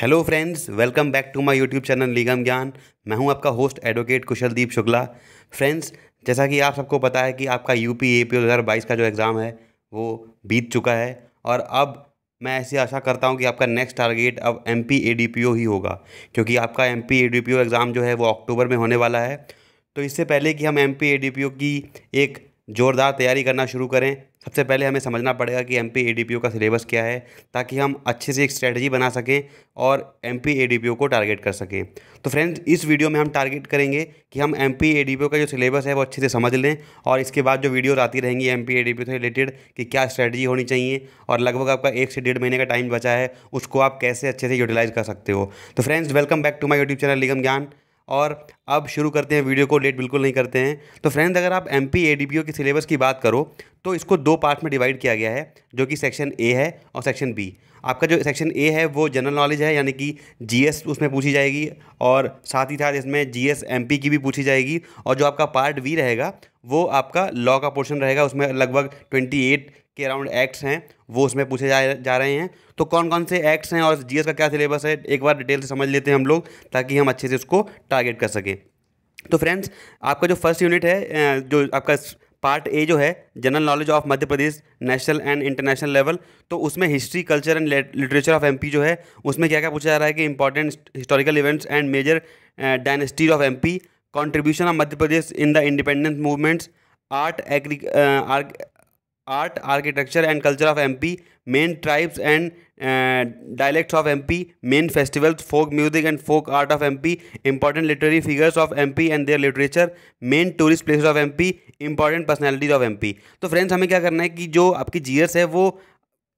hello friends welcome back to my YouTube channel लीगम Gyan मैं हूं आपका host advocate Kushaldeep Shukla friends जैसा कि आप सबको पता है कि आपका यू पी ए पी दो हज़ार बाईस का जो एग्ज़ाम है वो बीत चुका है और अब मैं ऐसी आशा करता हूं कि आपका नेक्स्ट टारगेट अब M P A D P O ही होगा क्योंकि आपका M P A D P O exam जो है वो अक्टूबर में होने वाला है तो इससे पहले कि हम M P A D P O की एक ज़ोरदार तैयारी करना शुरू करें सबसे पहले हमें समझना पड़ेगा कि एम पी का सिलेबस क्या है ताकि हम अच्छे से एक स्ट्रैटेजी बना सकें और एम पी को टारगेट कर सकें तो फ्रेंड्स इस वीडियो में हम टारगेट करेंगे कि हम एम पी का जो सिलेबस है वो अच्छे से समझ लें और इसके बाद जो वीडियोज़ आती रहेंगी एम पी से रिलेटेड कि क्या स्ट्रैटेजी होनी चाहिए और लगभग आपका एक से डेढ़ महीने का टाइम बचा है उसको आप कैसे अच्छे से यूटिलाइज़ कर सकते हो तो friends welcome back to my YouTube channel Nigam Gyan और अब शुरू करते हैं वीडियो को लेट बिल्कुल नहीं करते हैं तो फ्रेंड्स अगर आप एम पी के सिलेबस की बात करो तो इसको दो पार्ट में डिवाइड किया गया है जो कि सेक्शन ए है और सेक्शन बी आपका जो सेक्शन ए है वो जनरल नॉलेज है यानी कि जीएस उसमें पूछी जाएगी और साथ ही साथ इसमें जीएस एमपी की भी पूछी जाएगी और जो आपका पार्ट वी रहेगा वो आपका लॉ का पोर्शन रहेगा उसमें लगभग ट्वेंटी एट के अराउंड एक्ट्स हैं वो उसमें पूछे जा जा रहे हैं तो कौन कौन से एक्ट्स हैं और जीएस का क्या सिलेबस है एक बार डिटेल से समझ लेते हैं हम लोग ताकि हम अच्छे से उसको टारगेट कर सकें तो फ्रेंड्स आपका जो फर्स्ट यूनिट है जो आपका पार्ट ए जो है general knowledge of Madhya Pradesh national and international level तो उसमें history culture and literature of MP जो है उसमें क्या क्या पूछा जा रहा है कि important historical events and major dynasties of MP contribution of Madhya Pradesh in the independence movements art agri art architecture and culture of MP main tribes and dialects of MP main festivals folk music and folk art of MP important literary figures of MP and their literature main tourist places of MP important personalities of MP तो friends हमें क्या करना है कि जो आपकी GS है वो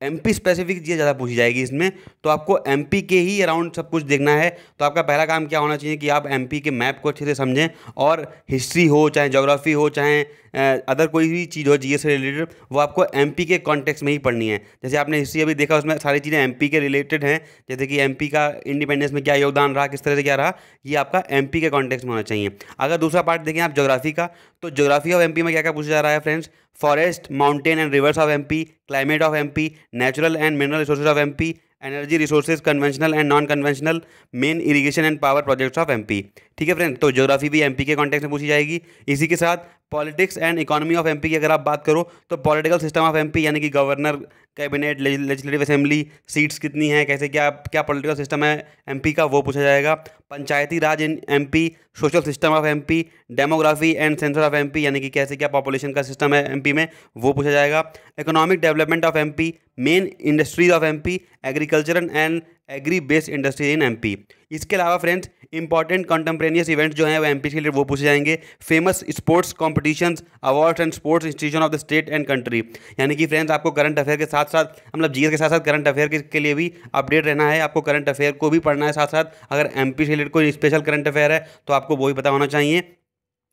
एम पी स्पेसिफिक चीज़ ज़्यादा पूछी जाएगी इसमें तो आपको एम पी के ही अराउंड सब कुछ देखना है तो आपका पहला काम क्या होना चाहिए कि आप एम पी के मैप को अच्छे से समझें और हिस्ट्री हो चाहे जोग्राफी हो चाहे अदर कोई भी चीज़ हो जीएस से रिलेटेड वो आपको एमपी के कॉन्टेक्स्ट में ही पढ़नी है जैसे आपने हिस्ट्री अभी देखा उसमें सारी चीज़ें एमपी के रिलेटेड हैं जैसे कि एमपी का इंडिपेंडेंस में क्या योगदान रहा किस तरह से क्या रहा ये आपका एम के कॉन्टेक्स में होना चाहिए अगर दूसरा पार्ट देखें आप जोग्राफी का तो जोग्राफी ऑफ एम में क्या क्या पूछा जा रहा है friends forest mountain and rivers of M climate of M natural and mineral resources of M energy resources conventional and non conventional main irrigation and power projects of MP ठीक है friend तो ज्योग्राफी भी MP के context में पूछी जाएगी इसी के साथ politics and economy of MP की अगर आप बात करो तो पॉलिटिकल सिस्टम ऑफ एमपी यानी कि governor cabinet legislative assembly seats कितनी हैं कैसे क्या क्या पॉलिटिकल सिस्टम है एमपी का वो पूछा जाएगा Panchayati Raj in MP social system of MP demography and census of MP यानी कि कैसे क्या पॉपुलेशन का सिस्टम है एमपी में वो पूछा जाएगा economic development of MP main industries of MP agri agricultural and agri based industry in MP इसके अलावा फ्रेंड्स इंपॉर्टेंट कॉन्टेप्रेनियस इवेंट्स जो है वो एमपी के लिए वो पूछे जाएंगे famous sports competition awards and sports institution of the state and country यानी कि फ्रेंड्स आपको करंट अफेयर के साथ साथ मतलब जीएस के साथ साथ करंट अफेयर के लिए भी अपडेट रहना है आपको करंट अफेयर को भी पढ़ना है साथ साथ अगर एम पी से रिलेटेड कोई स्पेशल करंट अफेयर है तो आपको वो भी पता होना चाहिए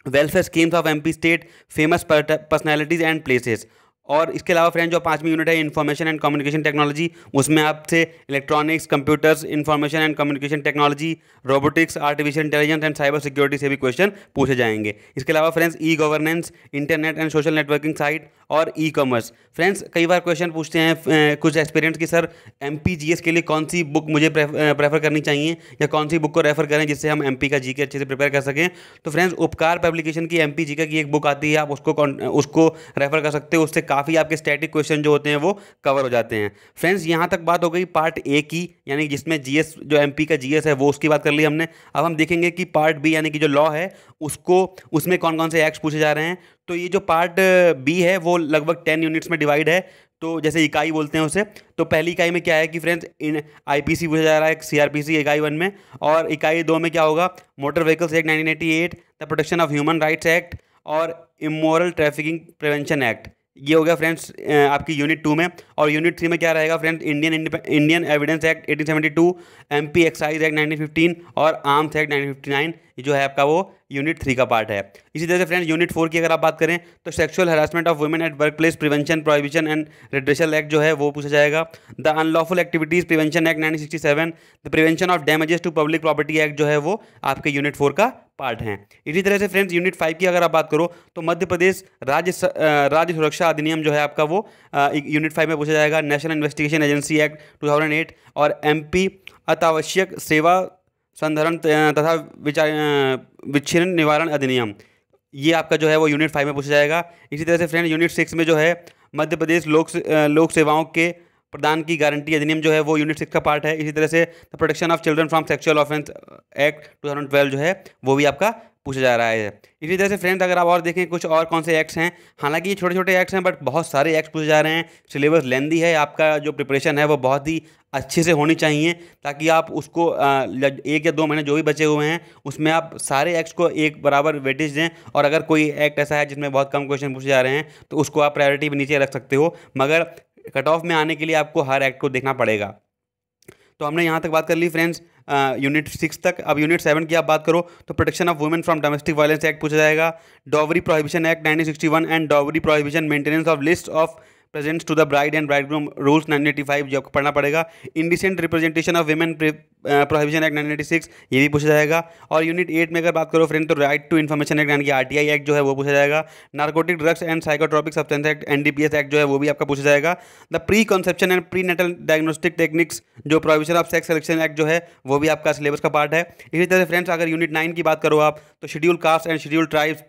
welfare schemes of P state famous personalities and places और इसके अलावा फ्रेंड जो पाँचवीं यूनिट है इन्फॉर्मेशन एंड कम्युनिकेशन टेक्नोलॉजी उसमें आपसे electronics computers information and communication technology robotics artificial intelligence and cyber security से भी क्वेश्चन पूछे जाएंगे इसके अलावा friends e governance internet and social networking site और ई कॉमर्स फ्रेंड्स कई बार क्वेश्चन पूछते हैं कुछ एक्सपीरियंस कि सर एम के लिए कौन सी बुक मुझे प्रेफर करनी चाहिए या कौन सी बुक को रेफर करें जिससे हम एम का जी के अच्छे से प्रिपेयर कर सकें तो फ्रेंड्स उपकार पब्लिकेशन की एम जी की एक बुक आती है आप उसको उसको रेफर कर सकते हो उससे काफ़ी आपके स्टैटिक क्वेश्चन जो होते हैं वो कवर हो जाते हैं फ्रेंड्स यहाँ तक बात हो गई पार्ट ए की यानी जिसमें जी जो एम का जी है वो उसकी बात कर ली हमने अब हम देखेंगे कि पार्ट बी यानी कि जो लॉ है उसको उसमें कौन कौन से एक्ट्स पूछे जा रहे हैं तो ये जो पार्ट बी है वो लगभग टेन यूनिट्स में डिवाइड है तो जैसे इकाई बोलते हैं उसे तो पहली इकाई में क्या है कि फ्रेंड्स इन आईपीसी पूछा जा रहा है सीआरपीसी इकाई वन में और इकाई दो में क्या होगा motor vehicles act nineteen eighty eight the protection of human rights act और इमोरल ट्रैफिकिंग प्रिवेंशन एक्ट ये हो गया फ्रेंड्स आपकी यूनिट टू में और यूनिट थ्री में क्या रहेगा friends Indian Indian evidence act 1872 P excise act nineteen और आर्म्स एक्ट 1959 जो है आपका वो यूनिट थ्री का पार्ट है इसी तरह से फ्रेंड्स यूनिट फोर की अगर आप बात करें तो sexual harassment of women at work place prevention prohibition and redressal act जो है वो पूछा जाएगा the unlawful activities prevention act nineteen sixty seven the prevention of damages to public property act जो है वो आपके यूनिट फोर का पार्ट हैं इसी तरह से फ्रेंड्स यूनिट फाइव की अगर आप बात करो तो मध्य प्रदेश राज्य राज्य सुरक्षा अधिनियम जो है आपका वो यूनिट फाइव में पूछा जाएगा national investigation agency act two और एम अत्यावश्यक सेवा संधारण तथा विचार विच्छिन्न निवारण अधिनियम ये आपका जो है वो यूनिट फाइव में पूछा जाएगा इसी तरह से फ्रेंड यूनिट सिक्स में जो है मध्य प्रदेश लोक लोक सेवाओं के प्रदान की गारंटी अधिनियम जो है वो यूनिट सिक्स का पार्ट है इसी तरह से the protection of children from sexual offence act two जो है वो भी आपका पूछा जा रहा है इसी तरह से फ्रेंड्स अगर आप और देखें कुछ और कौन से एक्ट्स हैं हालांकि ये छोटे छोटे एक्ट्स हैं बट बहुत सारे एक्ट्स पूछे जा रहे हैं सिलेबस लेंदी है आपका जो प्रिपरेशन है वो बहुत ही अच्छे से होनी चाहिए ताकि आप उसको एक या दो महीने जो भी बचे हुए हैं उसमें आप सारे एक्ट्स को एक बराबर वेटेज दें और अगर कोई एक्ट ऐसा है जिसमें बहुत कम क्वेश्चन पूछे जा रहे हैं तो उसको आप प्रायोरिटी भी नीचे रख सकते हो मगर कट ऑफ में आने के लिए आपको हर एक्ट को देखना पड़ेगा तो हमने यहाँ तक बात कर ली फ्रेंड्स यूनिट सिक्स तक अब यूनिट सेवन की आप बात करो तो protection of women from domestic violence act पूछा जाएगा dowry prohibition act 1961 and dowry prohibition maintenance of list of presents to the bride and bridegroom rules five जो आपको पढ़ना पड़ेगा indecent representation of women prohibition act six ये भी पूछा जाएगा और यूनिट एट में अगर बात करो फ्रेंड तो राइट टू इन्फॉर्मेशन एक्ट यानी कि आरटीआई एक्ट जो है वो पूछा जाएगा narcotic drugs and psychotropic substance act NDPS act जो है वो भी आपका पूछा जाएगा the pre conception and pre natal diagnostic techniques जो prohibition of sex selection act जो है वो भी आपका सिलेबस का पार्ट है इसी तरह फ्रेंड्स अगर यूनिट नाइन की बात करो आप तो schedule caste and schedule tribes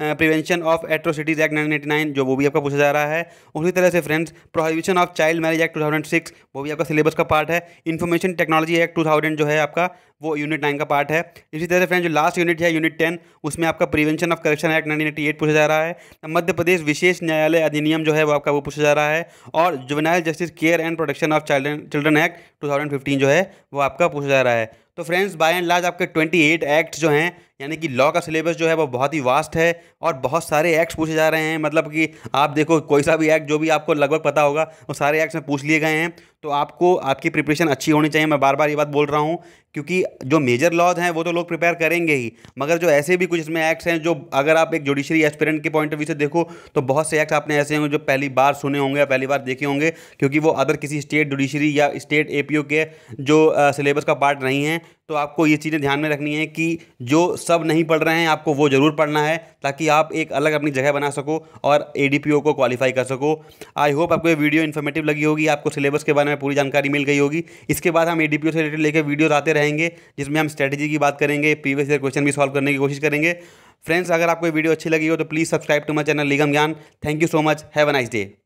prevention of atrocities act nineteen जो वो भी आपका पूछा जा रहा है उसी तरह से friends prohibition of child marriage act two वो भी आपका सिलेबस का पार्ट है इन्फॉर्मेशन टेक्नोलॉजी एक्ट टू जो है आपका वो यूनिट नाइन का पार्ट है इसी तरह से फ्रेंड जो लास्ट यूनिट है यूनिट टेन उसमें आपका prevention of corruption act nineteen eighty eight पूछा जा रहा है मध्य प्रदेश विशेष न्यायालय अधिनियम जो है वो आपका वो पूछा जा रहा है और juvenile justice care and protection of child children act two जो है वो आपका पूछा जा रहा है तो फ्रेंड्स बाय एंड लार्ज आपके 28 एक्ट जो हैं यानी कि लॉ का सिलेबस जो है वो बहुत ही वास्ट है और बहुत सारे एक्ट्स पूछे जा रहे हैं मतलब कि आप देखो कोई सा भी एक्ट जो भी आपको लगभग पता होगा वो सारे एक्ट्स में पूछ लिए गए हैं तो आपको आपकी प्रिपरेशन अच्छी होनी चाहिए मैं बार बार ये बात बोल रहा हूँ क्योंकि जो मेजर लॉज हैं वो तो लोग प्रिपेयर करेंगे ही मगर जो ऐसे भी कुछ इसमें एक्ट्स हैं जो अगर आप एक जुडिशरी एक्सपेरेंट के पॉइंट ऑफ व्यू से देखो तो बहुत से एक्ट आपने ऐसे होंगे जो पहली बार सुने होंगे या पहली बार देखे होंगे क्योंकि वो अदर किसी स्टेट जुडिशरी या स्टेट ए के जो सिलेबस का पार्ट नहीं है तो आपको ये चीज़ें ध्यान में रखनी है कि जो सब नहीं पढ़ रहे हैं आपको वो ज़रूर पढ़ना है ताकि आप एक अलग अपनी जगह बना सको और ए को क्वालिफाई कर सको आई होप आपको ये वीडियो इन्फॉर्मेटिव लगी होगी आपको सिलेबस के बारे में पूरी जानकारी मिल गई होगी इसके बाद हम ए से रिलेटेड लेकर वीडियोज़ आते रहेंगे जिसमें हम स्ट्रेटजी की बात करेंगे प्रीवियस ईयर क्वेश्चन भी सॉल्व करने की कोशिश करेंगे फ्रेंड्स अगर आपको वीडियो अच्छी लगी हो तो please subscribe to my channel लीगम Gyan thank you so much have a nice day